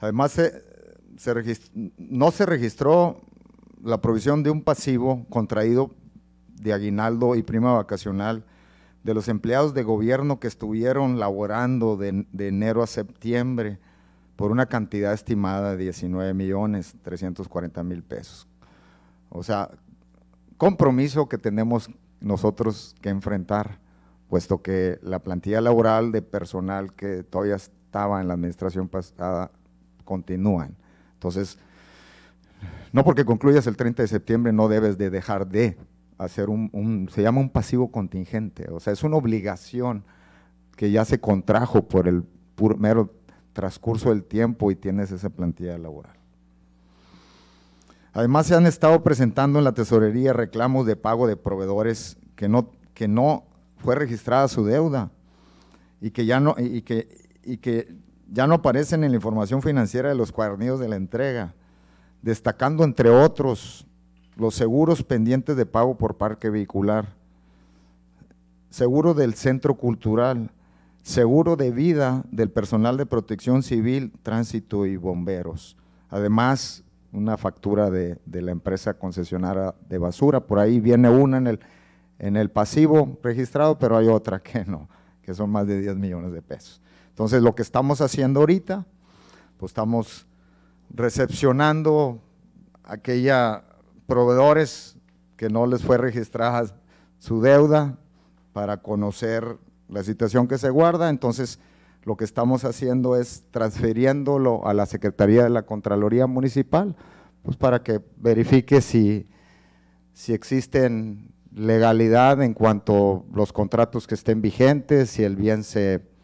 Además, no se registró la provisión de un pasivo contraído de aguinaldo y prima vacacional de los empleados de gobierno que estuvieron laborando de, de enero a septiembre por una cantidad estimada de 19 millones 340 mil pesos. O sea, compromiso que tenemos nosotros que enfrentar, puesto que la plantilla laboral de personal que todavía estaba en la administración pasada continúan. Entonces, no porque concluyas el 30 de septiembre no debes de dejar de hacer un, se llama un pasivo contingente, o sea, es una obligación que ya se contrajo por el mero transcurso del tiempo y tienes esa plantilla laboral. Además, se han estado presentando en la tesorería reclamos de pago de proveedores que no, que no fue registrada su deuda y que, ya no, y que, y que ya no aparecen en la información financiera de los cuadernillos de la entrega, destacando entre otros los seguros pendientes de pago por parque vehicular, seguro del centro cultural, seguro de vida del personal de protección civil, tránsito y bomberos. Además, una factura de, la empresa concesionaria de basura, por ahí viene una en el, en el pasivo registrado, pero hay otra que no que son más de 10 millones de pesos. Entonces, lo que estamos haciendo ahorita, pues estamos recepcionando aquella proveedores que no les fue registrada su deuda para conocer la situación que se guarda. Entonces, lo que estamos haciendo es transfiriéndolo a la Secretaría de la Contraloría Municipal, pues para que verifique si, si existen legalidad en cuanto a los contratos que estén vigentes, si el bien se